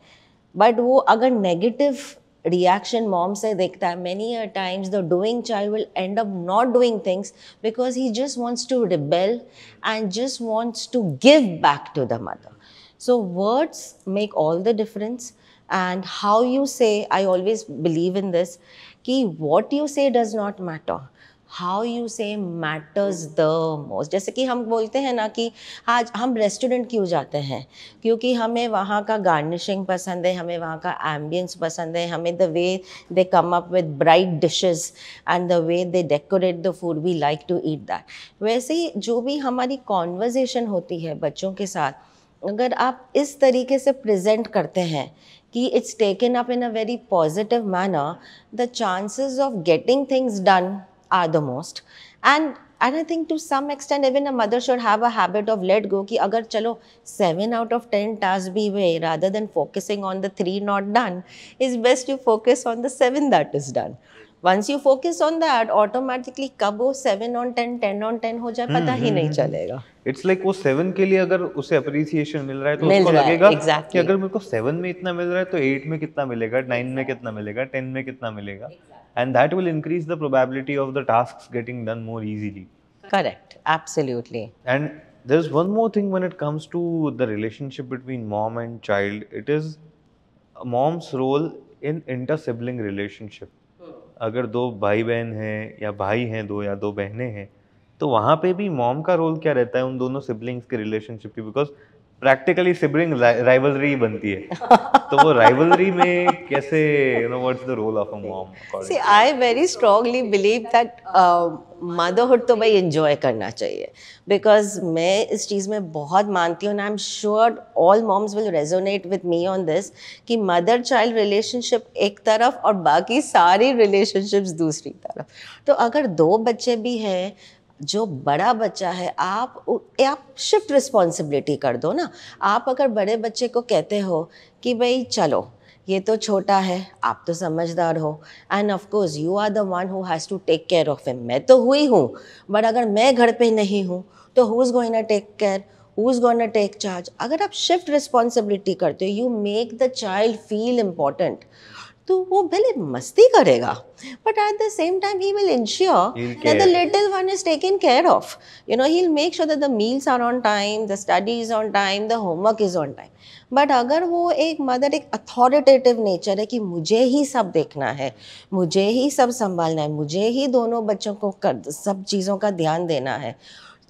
बट वो अगर negative reaction mom say that many a times the doing child will end up not doing things because he just wants to rebel and just wants to give back to the mother so words make all the difference and how you say i always believe in this ki what you say does not matter how you say matters the most जैसे कि हम बोलते हैं ना कि आज हम restaurant क्यों जाते हैं क्योंकि हमें वहाँ का गार्निशिंग पसंद है हमें वहाँ का एम्बियंस पसंद है हमें the way they come up with bright dishes and the way they decorate the food we like to eat that वैसे ही जो भी हमारी कॉन्वर्जेसन होती है बच्चों के साथ अगर आप इस तरीके से प्रेजेंट करते हैं कि it's taken up in a very positive manner the chances of getting things done are the most and and I think to some extent even a mother should have a habit of let go कि अगर चलो seven out of ten tasks भी हुए rather than focusing on the three not done is best you focus on the seven that is done once you focus on that automatically कब वो seven on ten ten on ten हो जाए पता ही नहीं चलेगा इट्स लाइक like वो seven के लिए अगर उसे अप्रिसिएशन मिल रहा है तो उसको लगेगा exactly. कि अगर मेरे को सेवन में इतना मिल रहा है तो एट में कितना मिलेगा नाइन में कितना मिलेगा टेन में कितना मिलेगा exactly. and that will increase the probability of the tasks getting done more easily correct absolutely and there's one more thing when it comes to the relationship between mom and child it is a mom's role in inter sibling relationship अगर दो भाई बहन हैं या भाई हैं दो या दो बहनें हैं तो वहाँ पे भी मॉम का रोल क्या रहता है उन दोनों सिबलिंग्स के रिलेशनशिप की बिकॉज प्रैक्टिकली सिबलिंग राइवलरी बनती है तो वो राइवलरी में कैसे you know what's the role of a mom see I very strongly believe that motherhood तो भाई एंजॉय करना चाहिए बिकॉज मैं इस चीज़ में बहुत मानती हूँ I am sure all moms will resonate with me on this कि मदर चाइल्ड रिलेशनशिप एक तरफ और बाकी सारी रिलेशनशिप्स दूसरी तरफ तो अगर दो बच्चे भी हैं जो बड़ा बच्चा है आप आप शिफ्ट रिस्पॉन्सिबिलिटी कर दो ना आप अगर बड़े बच्चे को कहते हो कि भाई चलो ये तो छोटा है आप तो समझदार हो and of course you are the one who has to take care of him मैं तो हुई हूँ बट अगर मैं घर पे नहीं हूँ तो who is going take care who is going take charge अगर आप शिफ्ट रिस्पॉन्सिबिलिटी करते हो you make the child feel important तो वो भले मस्ती करेगा but at the same time he will ensure that the little one is taken care of you know he make sure that the meals are on time the study is on time the homework is on time but अगर वो एक mother एक authoritative nature है कि मुझे ही सब देखना है मुझे ही सब संभालना है मुझे ही दोनों बच्चों को कर सब चीज़ों का ध्यान देना है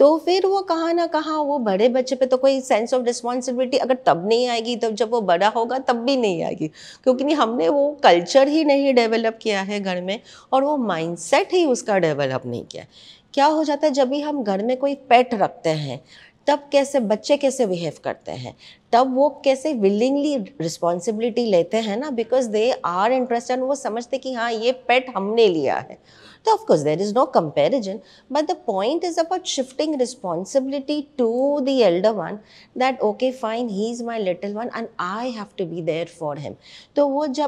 तो फिर वो कहाँ ना कहाँ वो बड़े बच्चे पे तो कोई सेंस ऑफ रिस्पॉन्सिबिलिटी अगर तब नहीं आएगी तब जब वो बड़ा होगा तब भी नहीं आएगी क्योंकि नहीं हमने वो कल्चर ही नहीं डेवलप किया है घर में और वो माइंडसेट ही उसका डेवलप नहीं किया क्या हो जाता है जब भी हम घर में कोई पेट रखते हैं तब कैसे बच्चे कैसे बिहेव करते हैं तब वो कैसे विलिंगली रिस्पॉन्सिबिलिटी लेते हैं ना बिकॉज दे आर इंटरेस्टेड वो समझते कि हाँ ये पेट हमने लिया है So of course, there is no comparison, but the point is about shifting responsibility to the elder one that, okay, fine, he's my little one and I have to be there for him. So when the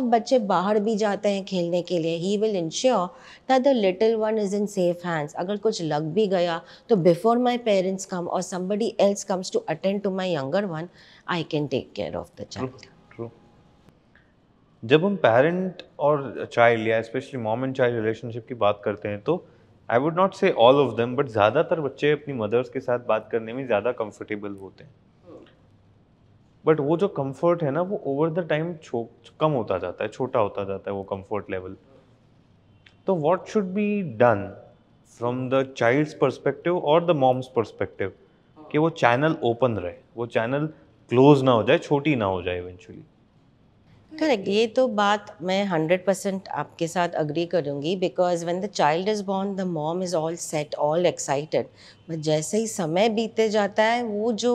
play, he will ensure that the little one is in safe hands. If something happened, then before my parents come or somebody else comes to attend to my younger one, I can take care of the child. जब हम parent और child या specially mom and child relationship की बात करते हैं तो I would not say all of them but ज़्यादातर बच्चे अपनी मदर्स के साथ बात करने में ज़्यादा कंफर्टेबल होते हैं बट वो जो कंफर्ट है ना वो ओवर द टाइम कम होता जाता है छोटा होता जाता है वो कंफर्ट लेवल तो what should be done from the child's perspective और द मॉम्स परस्पेक्टिव कि वो चैनल ओपन रहे वो चैनल क्लोज ना हो जाए छोटी ना हो जाए इवेंचुअली करेक्ट ये तो बात मैं हंड्रेड परसेंट आपके साथ अग्री करूँगी because when the child is born the mom is all set all excited but जैसे ही समय बीते जाता है वो जो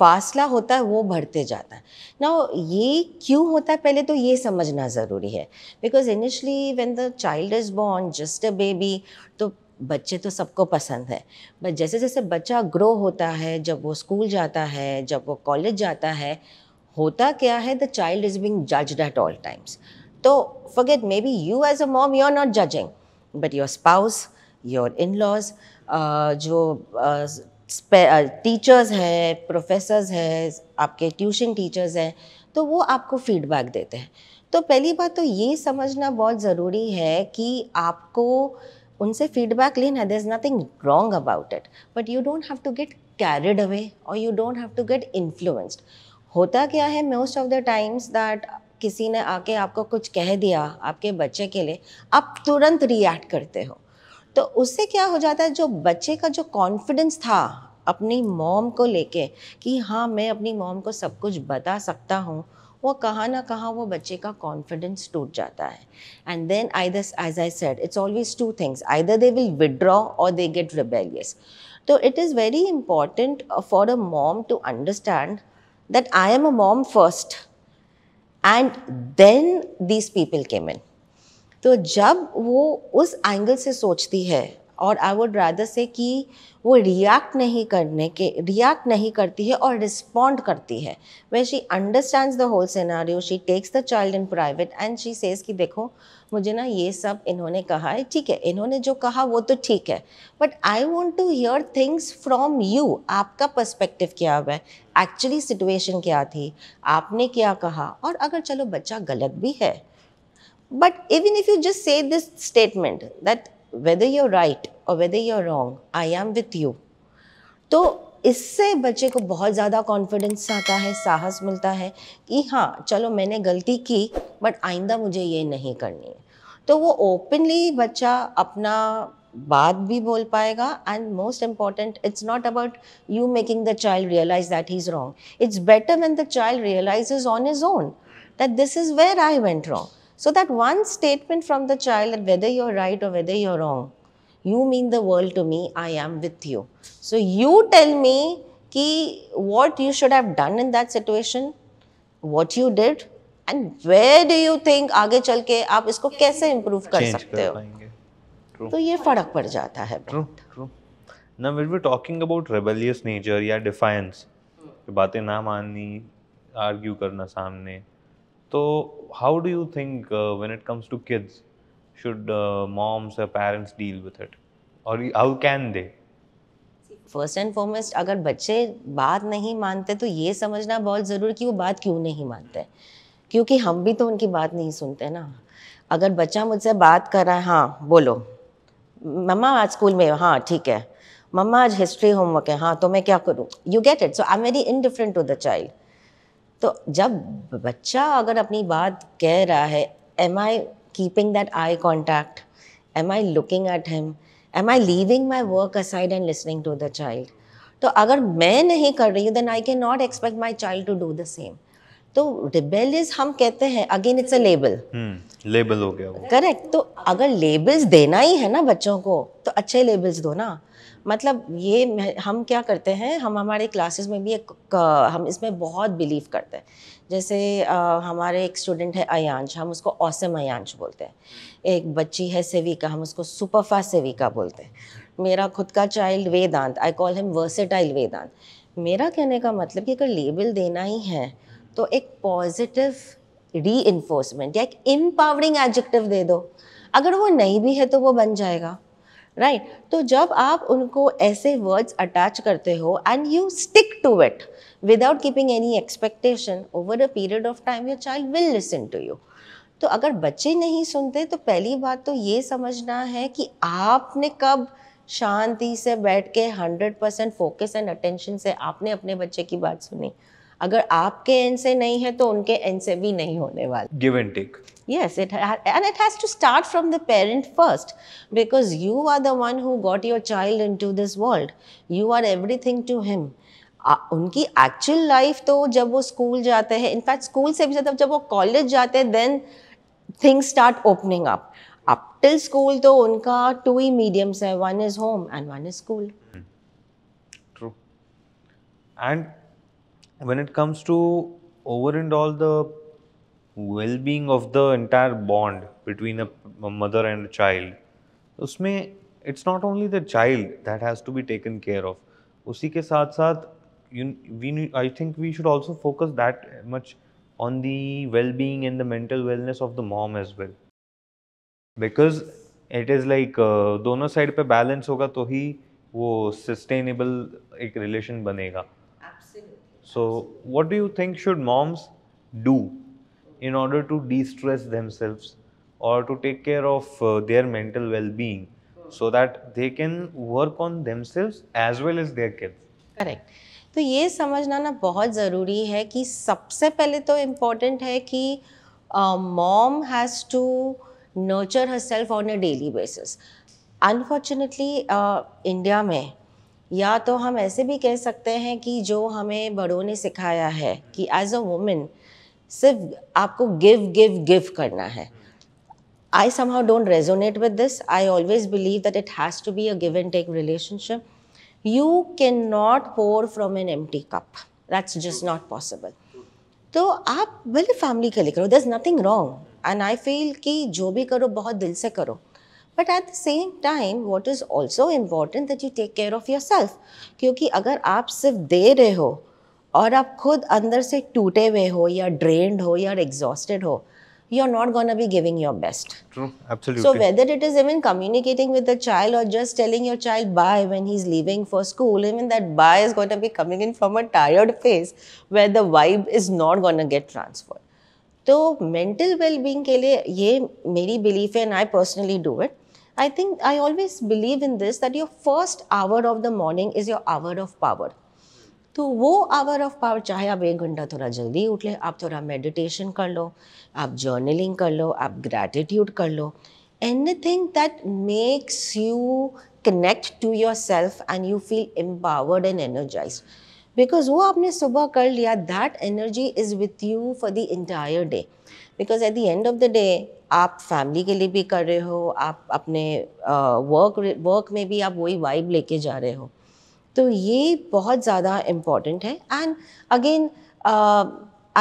फासला होता है वो बढ़ते जाता है ना ये क्यों होता है पहले तो ये समझना ज़रूरी है because initially when the child is born just a baby तो बच्चे तो सबको पसंद है बट जैसे जैसे बच्चा ग्रो होता है जब वो स्कूल जाता है जब वो कॉलेज जाता है होता क्या है the child is being judged at all times तो forget maybe you as a mom you are not judging but your spouse your in laws जो टीचर्स uh, uh हैं प्रोफेसर्स हैं आपके ट्यूशन टीचर्स हैं तो वो आपको feedback देते हैं तो पहली बात तो ये समझना बहुत ज़रूरी है कि आपको उनसे फीडबैक लेना there is nothing wrong about it but you don't have to get carried away और you don't have to get influenced होता क्या है most of the times that किसी ने आके आपको कुछ कह दिया आपके बच्चे के लिए आप तुरंत रिएक्ट करते हो तो उससे क्या हो जाता है जो बच्चे का जो कॉन्फिडेंस था अपनी मॉम को लेके कि हाँ मैं अपनी मॉम को सब कुछ बता सकता हूँ वो कहाँ ना कहाँ वो बच्चे का कॉन्फिडेंस टूट जाता है and then I thus as I said it's always two things I they will withdraw और दे गेट रिबेलियस तो it is very important for a mom to understand that I am a mom first. and then these people came in. तो जब वो उस angle से सोचती है और आई वुड रादर से कि वो रिएक्ट नहीं करने के रिएक्ट नहीं करती है और रिस्पॉन्ड करती है way she understand the whole scenario she takes the child in private and she says कि देखो मुझे ना ये सब इन्होंने कहा है ठीक है इन्होंने जो कहा वो तो ठीक है but I want to hear things from you आपका पर्सपेक्टिव क्या हुआ है एक्चुअली सिचुएशन क्या थी आपने क्या कहा और अगर चलो बच्चा गलत भी है but even if you just say this statement that whether you right और whether you wrong I am with you तो इससे बच्चे को बहुत ज़्यादा कॉन्फिडेंस आता है साहस मिलता है कि हाँ चलो मैंने गलती की बट आइंदा मुझे ये नहीं करनी है तो वो ओपनली बच्चा अपना बात भी बोल पाएगा and most important it's not about you making the child realize that he is wrong it's better than the child realize on his own that this is where I went wrong So that one statement from the child that whether you're right or whether you're wrong, you mean the world to me, I am with you. So you tell me ki what you should have done in that situation, what you did, and where do you think आगे चल के आप इसको कैसे improve कर sakte ho तो ये फर्क पड़ जाता है ट्रू ट्रू ना we talking about rebellious nature या डिफायंस बातें ना माननी आर्ग्यू करना सामने तो how do you think uh, it comes to kids should moms uh, parents deal parents it और how can they first and foremost अगर बच्चे बात नहीं मानते तो ये समझना बहुत ज़रूरी कि वो बात क्यों नहीं मानते क्योंकि हम भी तो उनकी बात नहीं सुनते ना अगर बच्चा मुझसे बात कर रहा है हाँ बोलो मम्मा आज स्कूल में हाँ ठीक है मम्मा आज हिस्ट्री होमवर्क है हाँ तो मैं क्या करूँ you get it so I am very indifferent to the child तो जब बच्चा अगर अपनी बात कह रहा है am I keeping that eye contact am I looking at him am I leaving my work aside and listening to the child तो अगर मैं नहीं कर रही हूँ then I can not expect my child to do the same तो rebellious हम कहते हैं again it's a label label हो गया करेक्ट तो अगर लेबल्स देना ही है ना बच्चों को तो अच्छे लेबल्स दो ना मतलब ये हम क्या करते हैं हम हमारे क्लासेस में भी एक हम इसमें बहुत बिलीव करते हैं जैसे आ, हमारे एक स्टूडेंट है अयांश हम उसको औसम अयांश बोलते हैं एक बच्ची है सेविका हम उसको सुपरफा सेविका बोलते हैं मेरा खुद का child Vedant I call him versatile Vedant मेरा कहने का मतलब कि अगर लेबल देना ही है तो एक पॉजिटिव री या एक एम्पावरिंग एडजेक्टिव दे दो अगर वो नहीं भी है तो वो बन जाएगा राइट right? तो जब आप उनको ऐसे वर्ड्स अटैच करते हो and you stick to it without keeping any expectation over a period of time your child will listen to you तो अगर बच्चे नहीं सुनते तो पहली बात तो ये समझना है कि आपने कब शांति से बैठ के hundred percent focus and attention से आपने अपने बच्चे की बात सुनी अगर आपके एंड से नहीं है तो उनके एंड से भी नहीं होने वाला give and take yes it and it has to start from the parent first because you are the one who got your child into this world you are everything to him आ, उनकी actual life तो जब वो school जाते हैं in fact school से भी ज़्यादा जब वो कॉलेज जाते हैं then things start opening up up till school तो उनका टू ही मीडियम्स है one is home and one is school true and when it comes to over and all the well-being of the entire bond between a, a mother and a child उसमें it's not only the child that has to be taken care of उसी के साथ साथ you, we I think we should also focus that much on the well-being and the mental wellness of the mom as well because it is like uh, दोनों side पे balance होगा तो ही वो sustainable एक रिलेशन बनेगा So, what do you think should moms do in order to de stress themselves or to take care of uh, their mental well being so that they can work on themselves as well as their kids? Correct. तो ये समझना ना बहुत ज़रूरी है कि सबसे पहले तो इम्पॉर्टेंट है कि mom has to nurture herself on a daily basis unfortunately India में या तो हम ऐसे भी कह सकते हैं कि जो हमें बड़ों ने सिखाया है कि एज अ वूमेन सिर्फ आपको गिव गिव गिव करना है I somehow don't resonate with this I always believe that it has to be a give and take relationship you can not pour from an empty cup that's just not possible तो आप बिल्कुल family के लिए करो there is nothing wrong and I feel कि जो भी करो बहुत दिल से करो but at the same time what is also important that you take care of yourself क्योंकि अगर आप सिर्फ दे रहे हो और आप खुद अंदर से टूटे हुए हो या ड्रेन हो या एग्जॉस्टेड हो you are not gonna be giving your best so whether it is even communicating with the child और just telling your child bye when he is leaving for school even that bye is gonna be coming in from a tired face where the vibe is not gonna get transfer तो mental wellbeing के लिए ये मेरी belief है and I personally do it I think I always believe in this that your first hour of the morning is your hour of power. तो वो hour of power चाहे आप एक घंटा थोड़ा जल्दी उठ ले आप थोड़ा मेडिटेशन कर लो आप जर्नलिंग कर लो आप ग्रैटिट्यूड कर लो anything that makes you connect to yourself and you feel empowered and energize because वो आपने सुबह कर लिया that energy is with you for the entire day because at the end of the day आप family के लिए भी कर रहे हो आप अपने वर्क uh, वर्क में भी आप वही वाइब लेके जा रहे हो तो ये बहुत ज़्यादा इम्पॉर्टेंट है and again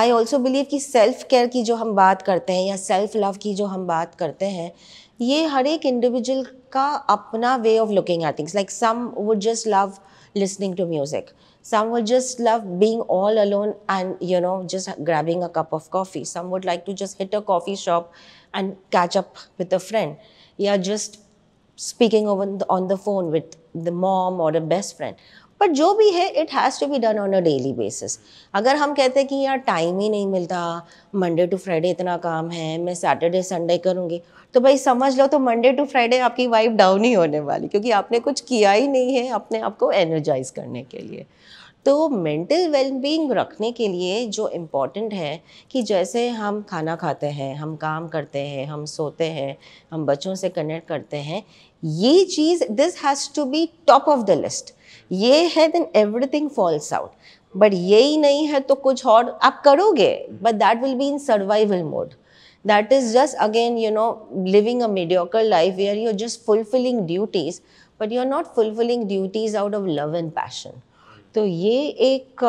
I also believe कि सेल्फ केयर की जो हम बात करते हैं या सेल्फ लव की जो हम बात करते हैं ये हर एक इंडिविजुअल का अपना way of looking are things like some would just love listening to music Some would just love being all alone and, you know, just grabbing a cup of coffee. Some would like to just hit a coffee shop and catch up with a friend. Yeah, just speaking on the, on the phone with the mom or a best friend. But जो भी है it has to be done on a daily basis अगर हम कहते हैं कि यार time ही नहीं मिलता मंडे टू फ्राइडे इतना काम है मैं सैटरडे संडे करूँगी तो भाई समझ लो तो मंडे टू फ्राइडे आपकी वाइफ डाउन ही होने वाली क्योंकि आपने कुछ किया ही नहीं है अपने आप को एनर्जाइज करने के लिए तो मेंटल वेलबींग रखने के लिए जो इम्पॉर्टेंट है कि जैसे हम खाना खाते हैं हम काम करते हैं हम सोते हैं हम बच्चों से कनेक्ट करते हैं ये चीज़ this has to be top of the list ये है then everything falls out but ये ही नहीं है तो कुछ और आप करोगे but that will be in survival mode that is just again you know living a mediocre life we are you're just fulfilling duties but you are not fulfilling duties out of love and passion तो ये एक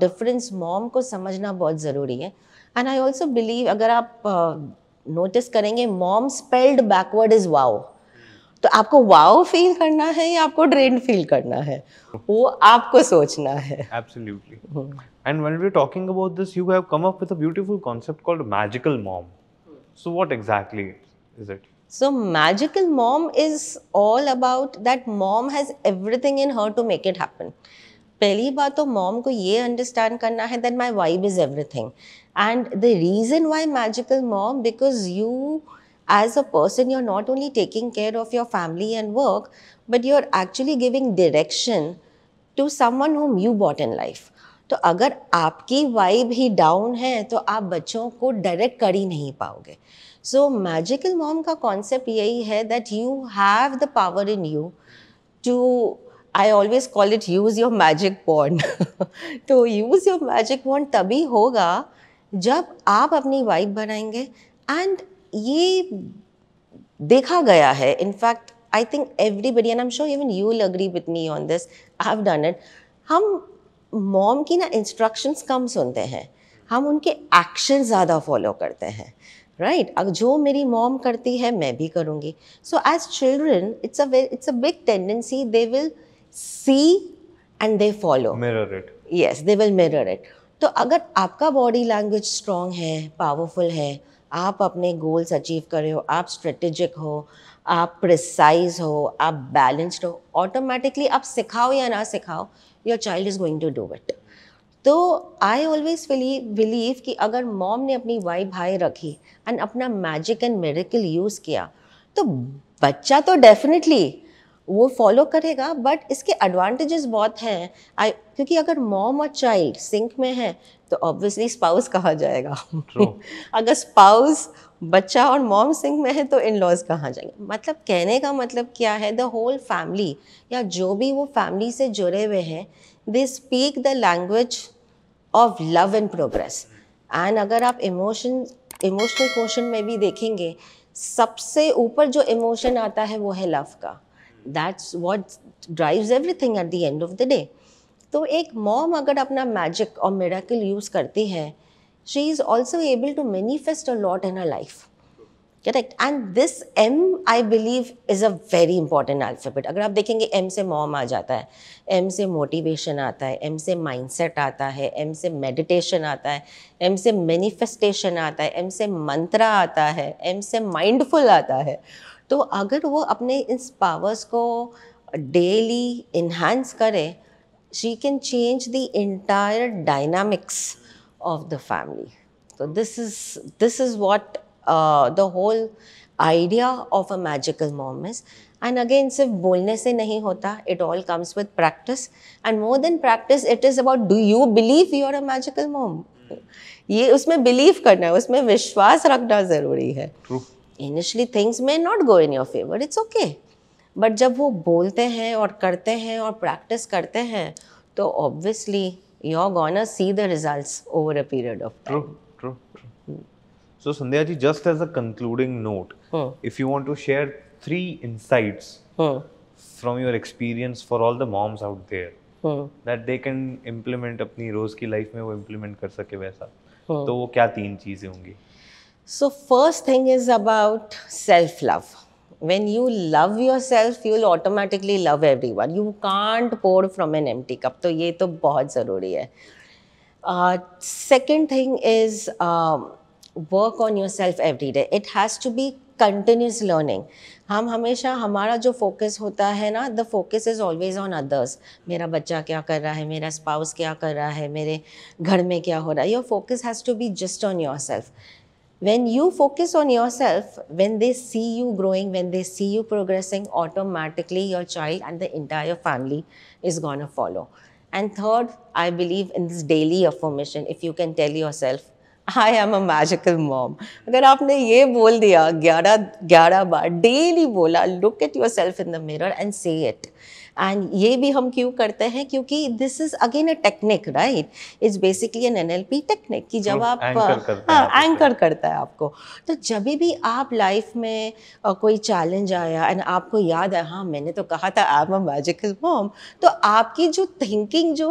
difference uh, mom को समझना बहुत ज़रूरी है and I also believe अगर आप नोटिस uh, करेंगे mom spelled backward is wow तो आपको वाव फील करना है या आपको ड्रेन फील करना है वो आपको सोचना है absolutely and when we talking about this you have come up with a beautiful concept called magical mom so what exactly is it so magical mom is all about that mom has everything in her to make it happen पहली बात तो mom को ये understand करना है that my vibe is everything and the reason why magical mom because you as a person, you're not only taking care of your family and work, but you're actually giving direction to someone whom you bought in life. तो अगर आपकी vibe ही down है तो आप बच्चों को direct कर ही नहीं पाओगे सो मैजिकल मॉम का कॉन्सेप्ट यही है that you have the power in you too I always call it use your magic bond तो यूज़ योर मैजिक बॉन्ड तभी होगा जब आप अपनी वाइब बनाएंगे एंड ये देखा गया है in fact I think everybody and I am sure even you will agree with me on this I have done it हम मॉम की ना इंस्ट्रक्शंस कम सुनते हैं हम उनके एक्शन ज़्यादा फॉलो करते हैं राइट right? अब जो मेरी मॉम करती है मैं भी करूँगी so as children it's a it's a big tendency they will see and they follow mirror it yes they will mirror it तो अगर आपका बॉडी लैंग्वेज स्ट्रांग है पावरफुल है आप अपने गोल्स अचीव करे हो आप स्ट्रेटेजिक हो आप प्रिसाइज हो आप बैलेंस्ड हो ऑटोमेटिकली आप सिखाओ या ना सिखाओ your child is going to do it तो आई ऑलवेज बिलीव कि अगर मॉम ने अपनी वाइफ हाई रखी एंड अपना मैजिक एंड मेरिकल यूज़ किया तो बच्चा तो डेफिनेटली वो फॉलो करेगा बट इसके एडवांटेजेस बहुत हैं आई क्योंकि अगर मॉम और तो चाइल्ड सिंक में है तो ऑब्वियसली स्पाउस कहा जाएगा अगर स्पाउस बच्चा और मॉम सिंह में है तो इन लॉज कहाँ जाएंगे मतलब कहने का मतलब क्या है द होल फैमिली या जो भी वो फैमिली से जुड़े हुए हैं they speak the language of love and progress and अगर आप इमोशन इमोशनल क्वेश्चन में भी देखेंगे सबसे ऊपर जो इमोशन आता है वो है लव का that's what drives thing at the end of the day तो एक मॉम अगर अपना मैजिक और मेराकिल यूज़ करती है she is also able to manifest a lot in a life correct and this am I believe is a very important alphabet अगर आप देखेंगे एम से मॉम आ जाता है एम से मोटिवेशन आता है एम से माइंडसेट आता है एम से मेडिटेशन आता है एम से मैनिफेस्टेशन आता है एम से मंत्रा आता है एम से माइंडफुल आता है तो अगर वो अपने इस पावर्स को डेली इन्हांस करे she can change the entire dynamics of the family तो this is this is what the whole idea of a magical moment and again सिर्फ बोलने से नहीं होता it all comes with practice and more than practice it is about do you believe you a magical mom ये उसमें believe करना है उसमें विश्वास रखना ज़रूरी है True. Initially things may not go in your favour it's okay but जब वो बोलते हैं और करते हैं और प्रैक्टिस करते हैं तो obviously you are gonna see the results over a period of true true So Sandhya ji, just as a concluding note, hmm. if you want to share three insights hmm. from your experience for all the moms out there, hmm. that they can implement अपनी रोज की life में वो implement कर सके वैसा, तो वो क्या तीन चीजें होंगी? So, first thing is about self love. When you love yourself, you will automatically love everyone. You can't pour from an empty cup. तो ये तो बहुत ज़रूरी है second thing is work on yourself every day it has to be continuous learning हम हमेशा हमारा जो फोकस होता है ना the focus is always on others मेरा बच्चा क्या कर रहा है मेरा स्पाउस क्या कर रहा है मेरे घर में क्या हो रहा है your focus has to be just on yourself when you focus on yourself, when they see you growing, when they see you progressing, automatically your child and the entire family is going to follow. And third, I believe in this daily affirmation. If you can tell yourself, "I am a magical mom," अगर आपने ये बोल दिया 11 ग्यारह बार daily बोला look at yourself in the mirror and ये भी हम क्यों करते हैं क्योंकि this is again a technique right is basically an N L P technique कि जब आप हाँ एंकर करता है आपको तो जब भी आप लाइफ में कोई चैलेंज आया एंड आपको याद है हाँ मैंने तो कहा था I am a magical mom तो आपकी जो थिंकिंग जो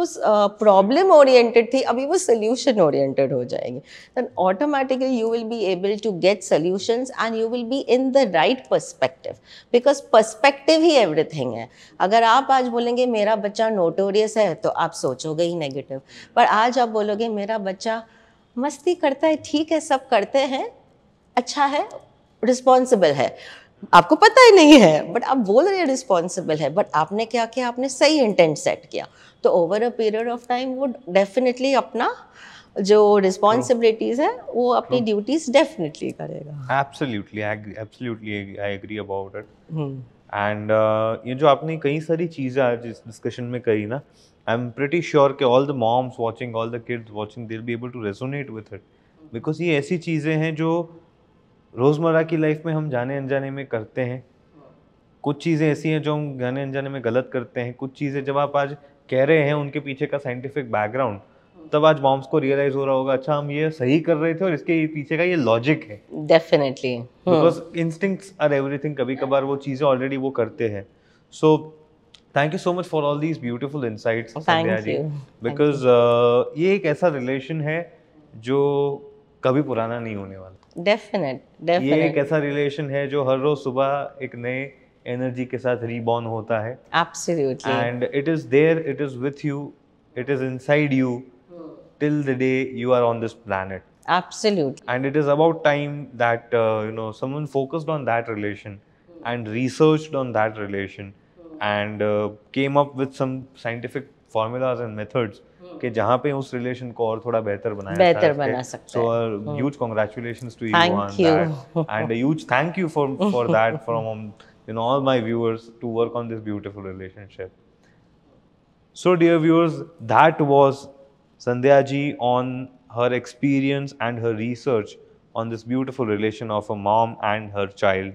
प्रॉब्लम ओरिएंटेड थी अभी वो सोल्यूशन ओरिएंटेड हो जाएंगे then automatically you will be able to get solution and you will be in the right perspective because perspective ही एवरीथिंग है अगर आप आप आज बोलेंगे मेरा बच्चा नोटोरियस है तो आप सोचोगे ही नेगेटिव पर आज आप बोलोगे मेरा बच्चा मस्ती करता है ठीक है सब करते हैं अच्छा है रिस्पॉन्सिबल है आपको पता ही नहीं है बट आप बोल रहे हैं रिस्पॉन्सिबल है बट आपने क्या किया आपने सही इंटेंट सेट किया तो over a period of time वो डेफिनेटली अपना जो रिस्पॉन्सिबिलिटीज है वो अपनी ड्यूटीज hmm. डेफिनेटली करेगा absolutely absolutely I agree about it and uh, ये जो आपने कई सारी चीज़ें आज इस डिस्कशन में कही ना आई एम प्रटी श्योर कि all the moms watching all the kids watching will be able to resonate with it because ये ऐसी चीज़ें हैं जो रोज़मर्रा की लाइफ में हम जाने अनजाने में करते हैं कुछ चीज़ें ऐसी हैं जो हम जाने अनजाने में गलत करते हैं कुछ चीज़ें जब आप आज कह रहे हैं उनके पीछे का साइंटिफिक बैकग्राउंड तब आज मॉम्स को रियलाइज हो रहा होगा अच्छा हम ये सही कर रहे थे और इसके पीछे का ये लॉजिक है definitely because instincts are everything कभी कभार वो चीज़ें ऑलरेडी वो करते हैं so thank you so much for all these beautiful insights because ये एक ऐसा रिलेशन है जो कभी पुराना नहीं होने वाला डेफिनेट डेफिनेट ये एक ऐसा रिलेशन है जो हर रोज सुबह एक नए एनर्जी के साथ रीबॉर्न होता है absolutely and it is there it is with you it is inside you till the day you are on this planet absolutely and it is about time that uh, you know someone focused on that relation and researched on that relation and uh, came up with some scientific formulas and methods कि जहाँ पे उस relation को और थोड़ा बेहतर बनाया बेहतर बना सकते so huge congratulations to you on that and huge thank you for for that from you know all my viewers to work on this beautiful relationship so dear viewers that was Sandhya ji on her experience and her research on this beautiful relationship of a mom and her child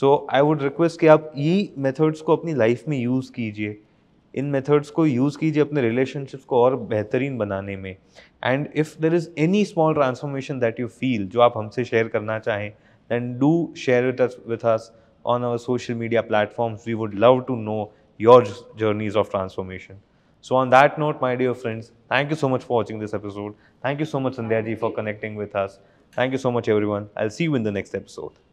so I would request कि आप ये methods को अपनी life में use कीजिए इन methods को use कीजिए अपने रिलेशनशिप्स को और बेहतरीन बनाने में and if there is any small transformation that you feel जो आप हमसे शेयर करना चाहें than do share it with us on our social media platforms we would love to know your journeys of transformation So on that note, my dear friends, thank you so much for watching this episode. Thank you so much, Sandhya ji, for connecting with us. Thank you so much, everyone. I'll see you in the next episode.